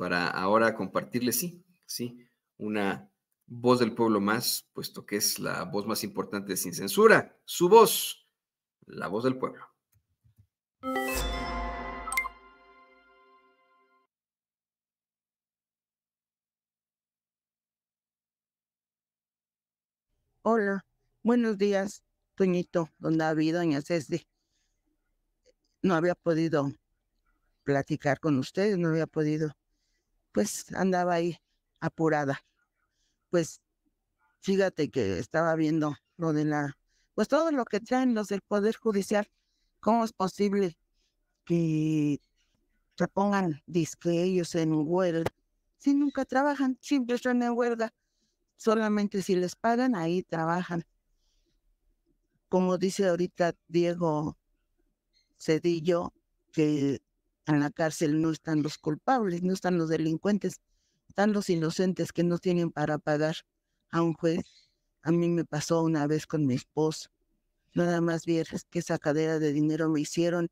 para ahora compartirles, sí, sí, una voz del pueblo más, puesto que es la voz más importante Sin Censura, su voz, la voz del pueblo. Hola, buenos días, Toñito, don David, doña César. No había podido platicar con ustedes, no había podido pues andaba ahí apurada. Pues fíjate que estaba viendo lo de la, pues todo lo que traen los del Poder Judicial, ¿cómo es posible que se pongan disque ellos en huelga? Si nunca trabajan, siempre están en huelga, solamente si les pagan, ahí trabajan. Como dice ahorita Diego Cedillo, que en la cárcel no están los culpables, no están los delincuentes, están los inocentes que no tienen para pagar a un juez. A mí me pasó una vez con mi esposo. Nada más vieras que esa cadera de dinero me hicieron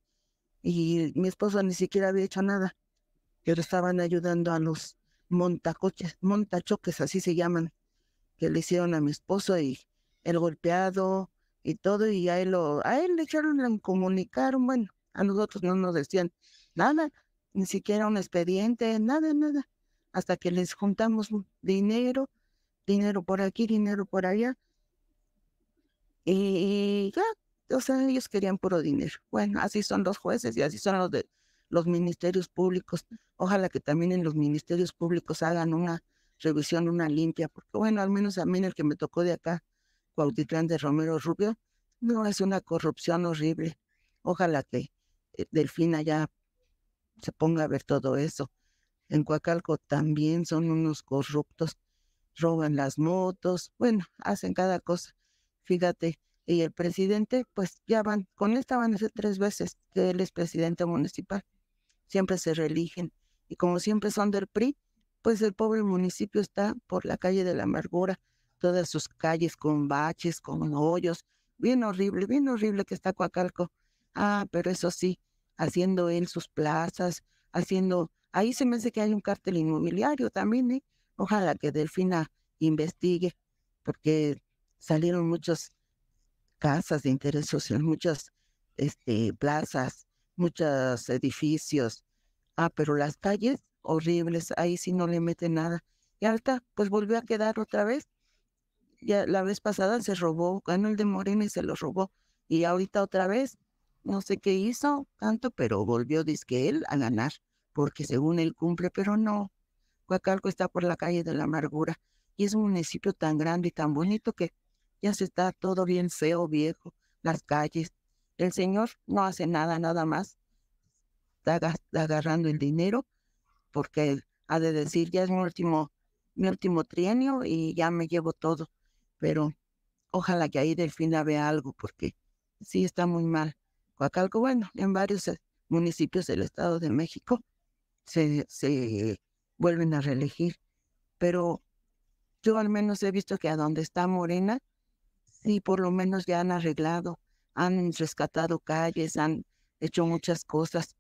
y mi esposo ni siquiera había hecho nada. Pero estaban ayudando a los montacoches, montachoques, así se llaman, que le hicieron a mi esposo y el golpeado y todo. Y a él, lo, a él le echaron, le comunicaron, Bueno, a nosotros no nos decían nada, ni siquiera un expediente, nada, nada, hasta que les juntamos dinero, dinero por aquí, dinero por allá. Y ya, o sea, ellos querían puro dinero. Bueno, así son los jueces y así son los de los ministerios públicos. Ojalá que también en los ministerios públicos hagan una revisión, una limpia, porque bueno, al menos a mí el que me tocó de acá, Cuautitlán de Romero Rubio, no es una corrupción horrible. Ojalá que eh, Delfina ya se ponga a ver todo eso. En Coacalco también son unos corruptos, roban las motos, bueno, hacen cada cosa. Fíjate, y el presidente, pues ya van, con esta van a ser tres veces que él es presidente municipal. Siempre se reeligen. Y como siempre son del PRI, pues el pobre municipio está por la calle de la amargura, todas sus calles con baches, con hoyos, bien horrible, bien horrible que está Coacalco. Ah, pero eso sí, haciendo él sus plazas, haciendo, ahí se me hace que hay un cártel inmobiliario también, ¿eh? Ojalá que Delfina investigue, porque salieron muchas casas de interés social, muchas este, plazas, muchos edificios. Ah, pero las calles horribles, ahí sí no le mete nada. Y ahorita, pues volvió a quedar otra vez. Ya la vez pasada se robó, ganó el de Morena y se lo robó. Y ahorita otra vez no sé qué hizo tanto, pero volvió, disque él, a ganar, porque según él cumple, pero no. Coacalco está por la calle de la amargura y es un municipio tan grande y tan bonito que ya se está todo bien feo, viejo, las calles. El señor no hace nada, nada más. Está agarrando el dinero porque ha de decir, ya es mi último, mi último trienio y ya me llevo todo. Pero ojalá que ahí fin vea algo porque sí está muy mal. Coacalco, bueno, en varios eh, municipios del Estado de México se, vuelven a reelegir. Pero yo al menos he visto que a donde está Morena, sí, por lo menos ya han arreglado, han rescatado calles, han hecho muchas cosas.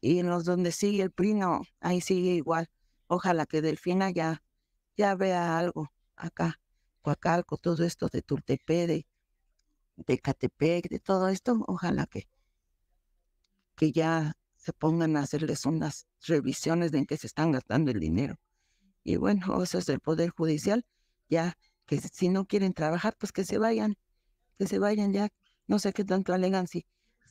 Y en los donde sigue el Prino, ahí sigue igual. Ojalá que Delfina ya, ya vea algo acá. Coacalco, todo esto de Tultepede, de Catepec, de todo esto, ojalá que, que ya se pongan a hacerles unas revisiones de en qué se están gastando el dinero. Y bueno, eso es el Poder Judicial, ya que si no quieren trabajar, pues que se vayan, que se vayan ya, no sé qué tanto alegan si,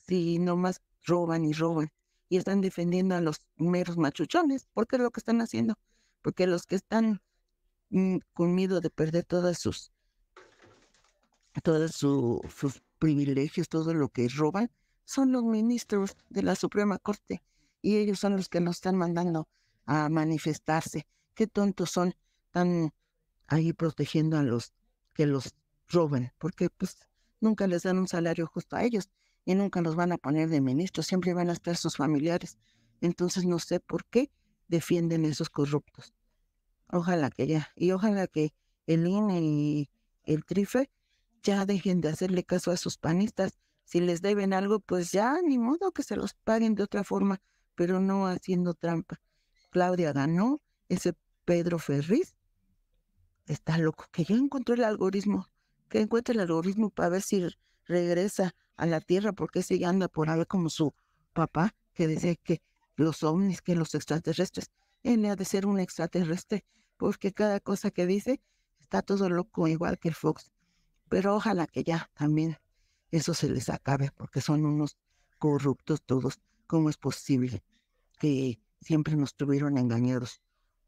si nomás roban y roban y están defendiendo a los meros machuchones, porque es lo que están haciendo, porque los que están mm, con miedo de perder todas sus todos sus privilegios, todo lo que roban, son los ministros de la Suprema Corte y ellos son los que nos están mandando a manifestarse. Qué tontos son, están ahí protegiendo a los que los roban, porque pues nunca les dan un salario justo a ellos y nunca los van a poner de ministro, siempre van a estar sus familiares. Entonces no sé por qué defienden esos corruptos. Ojalá que ya, y ojalá que el INE y el TRIFE ya dejen de hacerle caso a sus panistas. Si les deben algo, pues ya ni modo que se los paguen de otra forma, pero no haciendo trampa. Claudia ganó, ese Pedro Ferriz está loco, que ya encontró el algoritmo, que encuentre el algoritmo para ver si regresa a la Tierra, porque ese ya anda por ahí como su papá, que dice que los ovnis, que los extraterrestres. Él ha de ser un extraterrestre, porque cada cosa que dice está todo loco, igual que el Fox pero ojalá que ya también eso se les acabe, porque son unos corruptos todos. ¿Cómo es posible que siempre nos tuvieron engañados?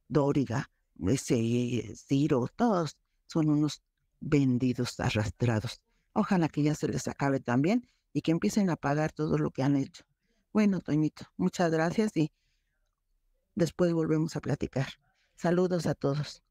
Dóriga, ese Ciro, todos son unos vendidos, arrastrados. Ojalá que ya se les acabe también y que empiecen a pagar todo lo que han hecho. Bueno, Toñito, muchas gracias y después volvemos a platicar. Saludos a todos.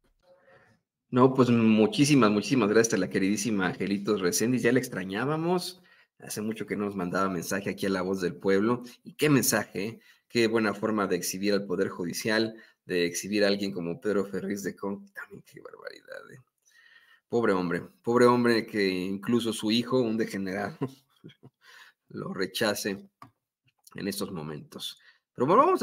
No, pues muchísimas, muchísimas gracias a la queridísima Angelitos Reséndiz. Ya la extrañábamos. Hace mucho que no nos mandaba mensaje aquí a La Voz del Pueblo. Y qué mensaje, ¿eh? qué buena forma de exhibir al Poder Judicial, de exhibir a alguien como Pedro Ferriz de Con. qué barbaridad. ¿eh? Pobre hombre, pobre hombre que incluso su hijo, un degenerado, lo rechace en estos momentos. Pero vamos a